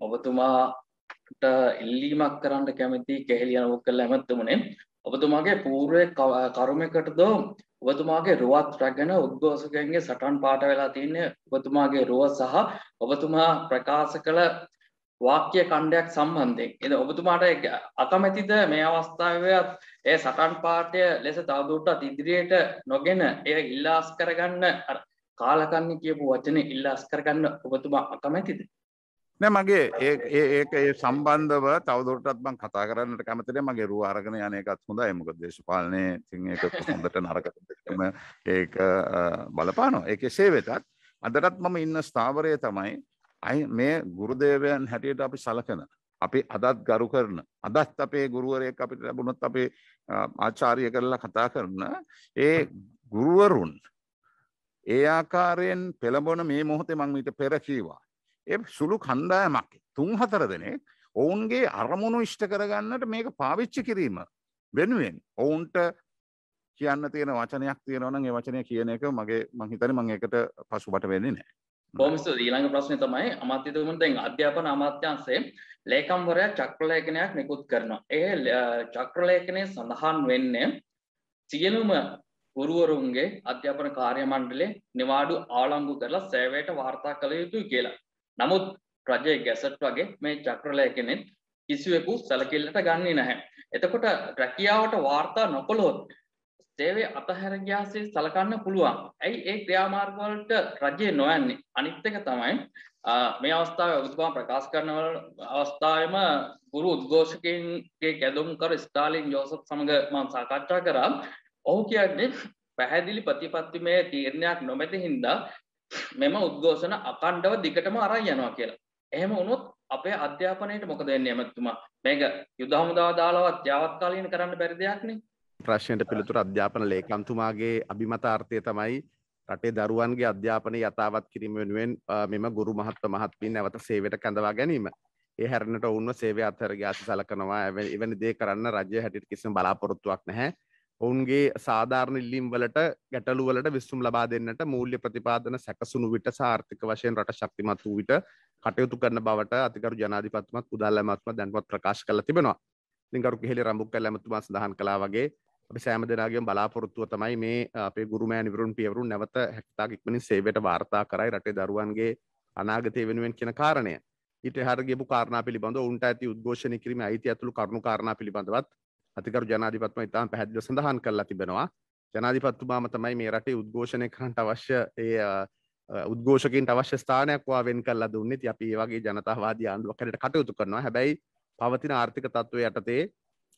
ඔබතුමාට ඉල්ලීමක් කරන්න කැමති කෙහෙලිය නමුක් කළ ඇමැත්තුමනේ ඔබතුමාගේ පූර්වය කරුමකටද ඔබතුමාගේ රුවත් රැගෙන උද්ගෝසකයන්ගේ සටන් පාට වෙලා තියන්නේ ඔබතුමාගේ රුව සහ ඔබතුමා ප්‍රකාශ කළ වාක්‍ය කණ්ඩයක් සම්බන්ධයෙන් එද ඔබතුමාට අකමැතිද මේ අවස්ථාවත් ඒ සටන් පාටය ලෙස තවදුරටත් ඉදිරියට නොගෙන එය ඉල්ලාස් කරගන්න කාලකන්න කියපු වචන ඉල්ලාස් කරගන්න ඔබතුමා අකමැතිද නෑ මගේ ඒ ඒක ඒ සම්බන්ධව තවදුරටත් මං කතා කරන්නට කැමතිනේ මගේ රුව අරගෙන යන එකත් හොඳයි මොකද දේශපාලනය ඉතින් ඒක හොඳට නරක දෙකම ඒක බලපානවා ඒක එසේ වෙතත් අදටත් මම ඉන්න ස්ථාවරය තමයි අයි මේ ගුරුදේවයන් හැටියට අපි සලකන අපි අදත් ගරු කරන අදත් අපේ ගුරුවරයෙක් අපිට ලැබුණොත් අපේ ආචාර්ය කරලා කතා කරන ඒ ගුරුවරුන් ඒ ආකාරයෙන් පෙළඹොන මේ මොහොතේ මං ඊට පෙර කීවා ඒ සුළු කණ්ඩායමක් තුන් හතර දෙනෙක් ඔවුන්ගේ අරමුණු ඉෂ්ට කරගන්නට මේක පාවිච්චි කිරීම වෙනුවෙන් ඔවුන්ට කියන්න තියෙන වචනයක් තියෙනවන ඒ වචනය කියන එක මගේ මහිතන මං එකට පසුබට වෙන්නේ නෑ පොමිස ඊළඟ ප්‍රශ්න තමයි අමාත්‍යතුමන් දැන් අධ්‍යාපන අමාත්‍යන්සේ ලේකම්වරයා චක්‍රලේඛනයක් නිකුත් කරනවා. ඒ චක්‍රලේඛනය සඳහන් වෙන්නේ සියලුම ගුරුවරුන්ගේ අධ්‍යාපන කාර්ය මණ්ඩලේ නිවාඩු ආලම්භ කරලා සේවයට වාර්තා කළ යුතුයි කියලා. නමුත් රජයේ ගැසට් වගේ මේ චක්‍රලය කෙනෙක් කිසිවෙකු සැලකිල්ලට ගන්නේ නැහැ. එතකොට රැකියාවට වාර්තා නොකළොත් සේවය අතහැර ගියාසේ සලකන්න පුළුවන්. ඇයි ඒ ක්‍රියාමාර්ග වලට රජය නොයන්නේ? අනිත් එක තමයි මේ අවස්ථාවේ ඔබතුමා ප්‍රකාශ කරන අවස්ථාවේම ගුරු උද්ඝෝෂකයන්ගේ ගැඳුම් කර ස්ටාලින් ජෝසප් සමග මම සාකච්ඡා කරා. ඔහු කියන්නේ පැහැදිලි ප්‍රතිපත්තිමය තීරණයක් නොමැති හින්දා මෙම උද්ඝෝෂණ අකණ්ඩව දිගටම අරන් යනවා කියලා. එහෙම වුණොත් අපේ අධ්‍යාපනයට මොකද වෙන්නේ ඇමතුමා? මේක යුද හමුදාව දාලාවත් යාවත්කාලීන කරන්න බැරි දෙයක් නේ. ප්‍රශ්නයට පිළිතුර අධ්‍යාපන ලේකම්තුමාගේ අභිමතාර්ථය තමයි රටේ දරුවන්ගේ අධ්‍යාපනය යථාවත් කිරීම වෙනුවෙන් මෙම ගුරු මහත්ව මහත්මින් නැවත සේවයට කැඳවා ගැනීම. ඒ හැරණට ඔවුන්ව සේවය අත්හැර ගාසි සලකනවා එවැනි දේ කරන්න රජය හැටියට කිසිම බලාපොරොත්තුවක් නැහැ. ඔවුන්ගේ සාධාරණ ඉල්ලීම් වලට ගැටලුවලට විස්තුම් ලබා දෙන්නට මූල්‍ය ප්‍රතිපාදන සැකසුණු විට සාර්ථක වශයෙන් රට ශක්තිමත් වූ විට කටයුතු කරන බවට අතිකරු ජනාධිපත්මත් උදාල්ලමත්ම දැන්වත් ප්‍රකාශ කළ තිබෙනවා ඉතිංකරු කෙහෙලි රම්බුක් කල් ඇමතුමා සඳහන් කළා වගේ අපි සෑම දෙනාගේ බලාපොරොත්තුව තමයි මේ අපේ ගුරුමෑනිවරුන් පියවරුන් නැවත හැකිතා ඉක්මනින් සේවයට වාර්තා කරයි රටේ දරුවන්ගේ අනාගතය වෙනුවෙන් කියන කාරණය ඊට හරගෙපු කාරණා පිළිබඳව උන්ට ඇති උද්ඝෝෂණය කිරීම අයිති ඇතුළු කරුණු කාරණා පිළිබඳවත් අතිකරු ජනාධිපත්ම ඉතාම පැහැදිලිව සඳහන් කරලා තිබෙනවා ජනාධිපත්තුමාම තමයි මේ රටේ උද්ඝෝෂණය කරන්නට අවශ්‍ය ඒ උද්ඝෝෂකින්ට අවශ්‍ය ස්ථානයක් වා වෙන් කරලා දුන්නේ අපි ඒ වගේ ජනතාවාදී ආණ්ඩුවක් හැටියට කටයුතු කරනවා හැබැයි පවතින ආර්ථික තත්ත්වය යටතේ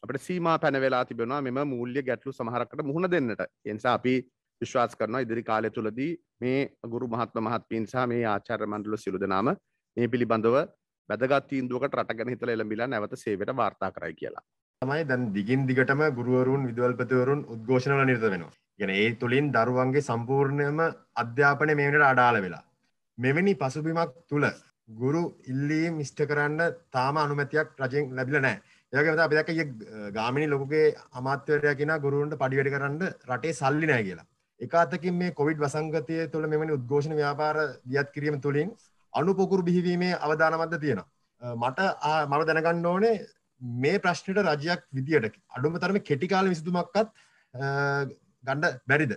අපට සීමා පැන වෙලා තිබෙනවා මෙම මූල්‍ය ගැටලු සමහරකට මුහුණ දෙන්නට ඒ නිසා අපි විශ්වාස කරනවා ඉදිරි කාලය තුළදී මේ ගුරු මහත්ම මහත්මීන් සහ මේ ආචාර්ය මණ්ඩල සියලු දෙනාම මේ පිළිබඳව වැදගත් තීන්දුවකට රටගෙන හිතලා එළඹිලා නැවත සේවයට වාර්තා කරයි කියලා තමයි දැන් දිගින් දිගටම ගුරුවරුන් විදුවල්පතිවරුන් උද්ඝෝෂණවල නිර්ත වෙනවා. ගැන ඒ තුළින් දරුවන්ගේ සම්පූර්ණයම අධ්‍යාපනය මෙවැනිට අඩාල වෙලා. මෙවැනි පසුබිමක් තුළ ගුරු ඉල්ලීම් මිෂ්ට කරන්න තාම අනුමැතියක් රජෙන් ලැබිල නෑ. ඒක මත අපිදක ගාමිණි ලොකුගේ අමාත්‍යවරයා කියෙන ගුරුන්ට පඩිවැඩි කරන්න රටේ සල්ලි නෑ කියලා. එක අතකින් මේ කොවිඩ් වසංගතය තුළ මෙමනි උද්ඝෝෂණ ව්‍යාපාර දියත් කිරීම තුළින් අනුපොකුරු බිහිවීමේ අවධානමත්ද තියෙනවා. මට මම දැනගන්න ඕනේ මේ ප්‍රශ්නයට රජයක් විදියට අඩුම තරම කෙටිකාල විසිතුමක්කත් ගණ්ඩ බැරිද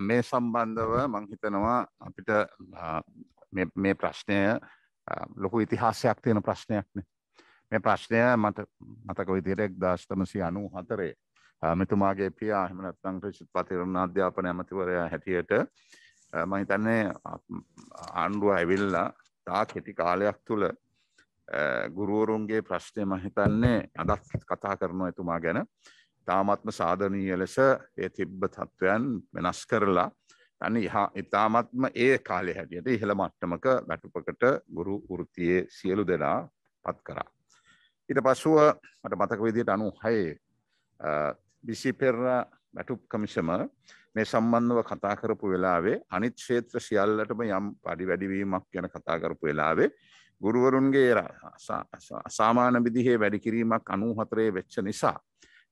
මේ සම්බන්ධව මංහිතනවා අපිට මේ ප්‍රශ්නය ලොකු ඉතිහාසයක් තියෙන ප්‍රශ්නයක්න මේ ප්‍රශ්නය මට මතක විදිරෙක් දස්තමසි අනු හතරේ මෙතුමාගේ පියා හමනත්තං ්‍රචිත් පතිරණ අධ්‍යාපන ඇමතිවරයා හැටියට මහිතන්නේ ආණ්ඩුව ඇවිල්ලා තා කෙටි කාලයක් තුළ ගුරුවරුන්ගේ ප්‍රශ්නය මහිතන්නේ අදත් කතා කරනවා එතුමා ගැන තාමත්ම සාධනීය ලෙස ඒ තිබ්බ තත්ත්වයන් වෙනස් කරලා තනි ඉතාමත්ම ඒ කාලෙ හැටියට ඉහළ මට්ටමක වැටුපකට ගුරු වෘතියේ සියලු දෙනා පත් කරා. ඊට පසුව මට මතක විදියට අනු හයේ විසිපෙර වැටුප් කමිෂම මේ සම්බන්ධව කතා කරපු වෙලාවේ අනිත් ක්ෂේත්‍ර සියල්ලටම යම් පඩි වැඩිවීමක් ගැන කතා කරපු වෙලාවේ ගුරුවරුන්ගේ සාමාන විදිහේ වැඩිකිරීමක් අනූහතරය වෙච්ච නිසා.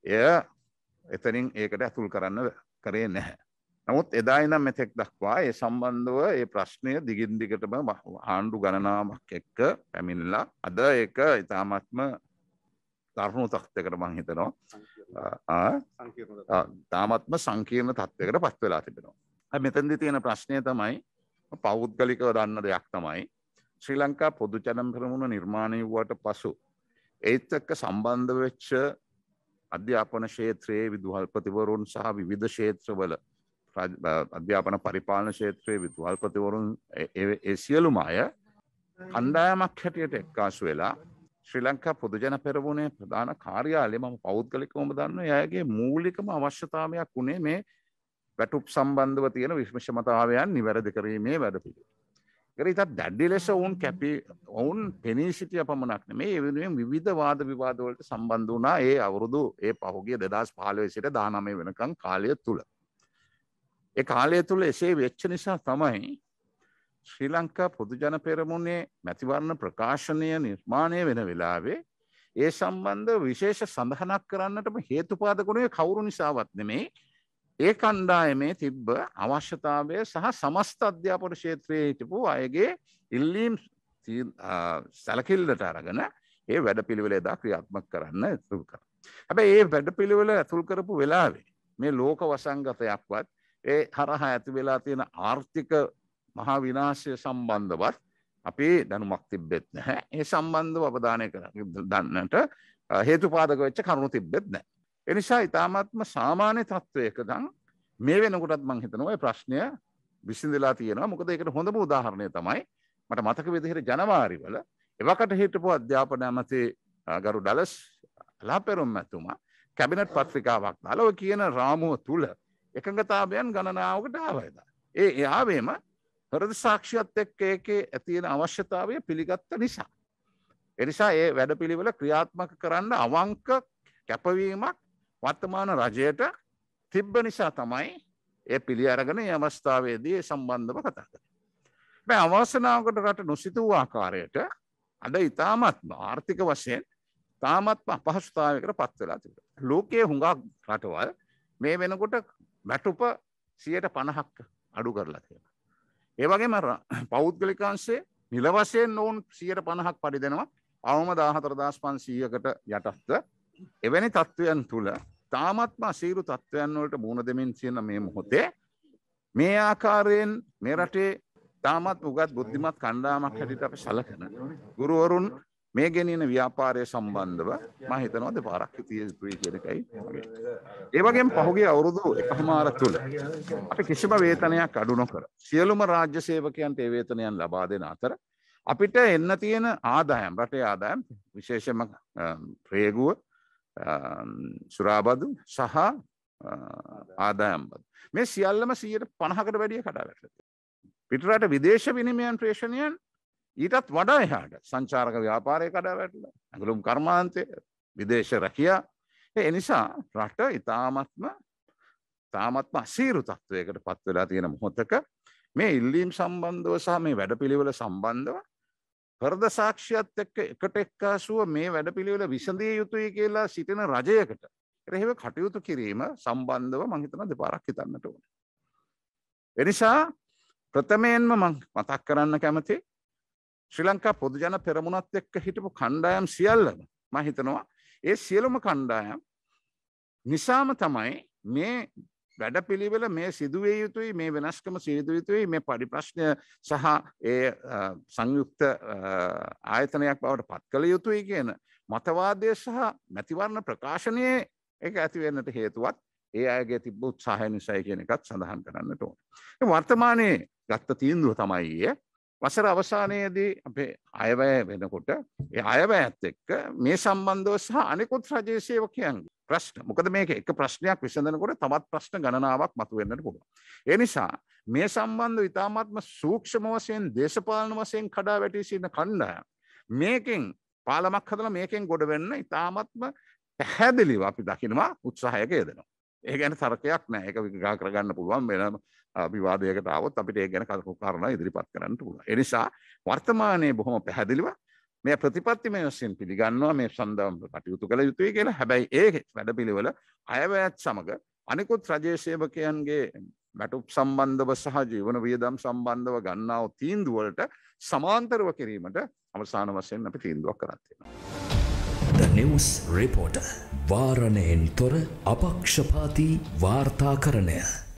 එය එතනින් ඒකට ඇතුල් කරන්න කරේ නැහැ. නමුත් එදා ඉනම් මෙතෙක් දක්වා ඒ සම්බන්ධව ඒ ප්‍රශ්නය දිගින් දිගටම ආණ්ඩු ගණනාවක් එක්ක පැමිණිලා අද ඒක ඉතාමත්ම දරුණු තක්තකට මං හිතනවා තාමත්ම සංකීර්ණ තත්ත්වකට පත් වෙලා තිබෙනවා. මෙතන්දි තියෙන ප්‍රශ්නය තමයි පෞද්ගලිකව දන්න දෙයක් තමයි ශ්‍රී ලංකා පොදු ජනපරමුණ නිර්මාණය වුවට පසු ඒත් එක්ක සම්බන්ධ වෙච්ච අධ්‍යාපන ශේත්‍රයේ විදුහල්පතිවරුන් සහ විධ ශේත්‍රවල අධ්‍යාපන පරිපාලන ශේත්‍රයේ විදුහල්පතිවරුන් ඒ සියලුම අය කණ්ඩායමක් හැටියට එක්කාසු වෙලා ශ්‍රී ලංකා පොදුජන පෙරවුණේ ප්‍රධාන කාර්යාලය මම පෞද්ගලිකවම දන්න යගේ මූලිකම අවශ්‍යතාවයක් වුණේ මේ වැටුප් සම්බන්ධව තියෙන විශ්මෂමතාවයන් නිවැරදි කිරීමේ වැඩපිළි. ඉතත් දැඩ්ඩි ලෙස ඔවුන් කැපි ඔවුන් පෙනී සිටිය පමණක් මේ එවෙනුවෙන් විධ වාද විවාදවලට සම්බන්ධ වනා ඒ අවුරුදු ඒ පහුගේ දෙදස් පාලව සිට දානමය වෙනකං කාලය තුළ. ඒ කාලය තුළ එසේ වෙච්ච නිසා තමයි ශ්‍රී ලංකා පොදුජන පෙරමුණේ මැතිවරණ ප්‍රකාශනය නිර්මාණය වෙන වෙලාවේ ඒ සම්බන්ධ විශේෂ සඳහනක් කරන්නටම හේතුපාදකුණේ කවුරු නිසාවත් නෙමේ ඒ කණ්ඩායමේ තිබ්බ අවශ්‍යතාවය සහ සමස්ත අධ්‍යාපන ක්ෂේත්‍රයේ හිටපු අයගේ ඉල්ලීම් සැලකිල්ලට අරගෙන ඒ වැඩ පිළිවෙල එදා ක්‍රියාත්මක කරන්න ඇතුල් කර. හැබැයි ඒ වැඩ පිළිවෙල ඇතුල් කරපු වෙලාවේ මේ ලෝක වසංගතයක්වත් ඒ හරහා ඇති වෙලා තියෙන ආර්ථික මහා විනාශය සම්බන්ධවත් අපේ දැනුමක් තිබ්බෙත් නැහැ. ඒ සම්බන්ධව අවධානය කරන්නට හේතුපාදක වෙච්ච කරුණු තිබ්බෙත් නැහැ. එනිසා ඉතාමත්ම සාමාන්‍ය තත්ත්වයකදං මේ වෙනකොටත් මං හිතනවා ප්‍රශ්නය විසිඳලා තියෙනවා මොකද එකට හොඳම උදාහරණය තමයි මට මතක විදිහට ජනවාරිවල එවකට හිටපු අධ්‍යාපන ඇමති ගරු ඩලස් ලාපෙරුම් ඇතුමා කැබිනට් පත්‍රිකාවක් දලව කියන රාමුව තුළ එකඟතාවයන් ගණනාවකට ආවයද. ඒ එයාවේම හරද සාක්ෂියත් එක්ක ඒකේ ඇතියෙන අවශ්‍යතාවය පිළිගත්ත නිසා. එනිසා ඒ වැඩ පිළිවෙල ක්‍රියාත්මක කරන්න අවංක කැපවීමක් වර්තමාන රජයට තිබ්බ නිසා තමයි ඒ පිළි අරගෙන අවස්ථාවේදී සම්බන්ධව කතා කර. බැ අවාසනාවකට රට නොසිතුූ ආකාරයට අද ඉතාමත්ම ආර්ථික වශයෙන් තාමත්ම අපහසුතාවකට පත්වෙලා තිට. ලෝකයේ හුඟක් රටවල් මේ වෙනකොට වැටුප සියට පණහක් අඩු කරලා තියෙන. ඒවගේම පෞද්ගලිකාන්සේ නිලවසයෙන් ඔවුන් සියට පණහක් පරිදෙනවා අවම දාහතරදාස් පන්සීයකට යටත්ව එවැනි තත්ත්වයන් තුළ තාමත්ම අසීරු තත්ත්වයන් වලට මුණ දෙමින් සියන මේ මොහොතේ මේ ආකාරයෙන් මේ රටේ තාමත් උගත් බුද්ධිමත් කණ්ඩාමක් හැටියට අපි සැලකන ගුරුවරුන් මේ ගෙනින ව්‍යාපාරය සම්බන්ධව මම හිතනවා දෙපාරක් හිතිය යුතුයි කියන එකයි මගේ. ඒ වගේම පහුගිය අවුරුදු එකහමාර තුල අපි කිසිම වේතනයක් අඩු නොකර සියලුම රාජ්‍ය සේවකයන්ට ඒ වේතනයන් ලබා දෙන අතර අපිට එන්න තියෙන ආදායම් රටේ ආදායම් විශේෂම ප්‍රේගුව සුරාබදු සහ ආදායම්බද මේ සියල්ලම සීයට පණහකට වැඩිය කඩාවැට පිටරට විදේශ විනිමයන් ප්‍රේෂණයන් ඊටත් වඩා එහාට සංචාරක ව්‍යාපාරය කඩා වැටල ඇඟලුම් කර්මාන්තය විදේශ රැකයා එනිසා රට ඉතාමත්ම තාමත්ම අසීරු තත්ත්වයකට පත්වෙලා තියෙන මොහොතක මේ ඉල්ලීම් සම්බන්ධව සහ මේ වැඩ පිළිවෙල සම්බන්ධව හර්ද සාක්ෂියත් එක්ක එකට එක්කාසුව මේ වැඩපිළිවෙල විසඳිය යුතුයි කියලා සිටින රජයකට එරෙහිව කටයුතු කිරීම සම්බන්ධව මංහිතන දෙපාරක් හිතන්නට ඕන. එනිසා ප්‍රථමයෙන්ම මතක් කරන්න කැමති ශ්‍රී ලංකා පොදුජන පෙරමුණත් එක්ක හිටපු කණ්ඩායම් සියල්ලම මහිතනවා ඒ සියලුම කණ්ඩායම් නිසාම තමයි මේ වැඩ පිළිවෙල මේ සිදුවේ යුතුයි මේ වෙනස්කම සිදු යුතුයි මේ පරිප්‍රශ්නය සහ ඒ සංයුක්ත ආයතනයක් බවට පත් කළ යුතුයි කියන මතවාදය සහ මැතිවරණ ප්‍රකාශනයේ එක ඇතිවෙන්නට හේතුවත් ඒ අයගේ තිබ උත්සාහය නිසයි කියන එකත් සඳහන් කරන්නට ඕන. වර්තමානයේ ගත්ත තීන්දුව තමයියේ වසර අවසානයේදී අපේ අයවැය වෙනකොට ඒ අයවැ ඇත් එක්ක මේ සම්බන්ධව සහ අනෙකුත් රජයේ සේවකයන්ගේ ප්‍රශ්න මොකද මේක එක ප්‍රශ්නයක් විසඳනකොට තවත් ප්‍රශ්න ගණනාවක් මතු වෙන්නට පුළුවන්. ඒ නිසා මේ සම්බන්ධ ඉතාමත්ම සූක්ෂම වශයෙන් දේශපාලන වශයෙන් කඩා වැටී සිටින කණ්ඩායම් මේකෙන් පාලමක් හදලා මේකෙන් ගොඩ වෙන්න ඉතාමත්ම පැහැදිලිව අපි දකිනවා උත්සාහයක යෙදෙනවා. ඒ ගැන තර්කයක් නෑ ඒක විග්‍රහ කරගන්න පුළුවන් වෙනම විවාදයකට આવොත් අපිට ඒ ගැන කතා කරන ඉදිරිපත් කරන්න පුළුවන්. ඒ නිසා වර්තමානයේ බොහොම පැහැදිලිව මේ ප්‍රතිපත්තිමය වසින් පිළිගන්නවා මේ සඳම් කටයුතු කළ යුතුයි කියලා හැබැයි ඒ වැඩ පිළිවල අයවැත් සමඟ අනෙකුත් රජේසේවකයන්ගේ වැටුප් සම්බන්ධව සහ ජීවන වියදම් සම්බන්ධව ගන්නාව තීන්දුවලට සමාන්තරව කිරීමට අවසාන වසයෙන් අපි තීන්දුවක් කරත්තෙනවා. නිවස් රිපෝට වාරණයෙන් තොර අපක්ෂපාති වාර්තා කරණය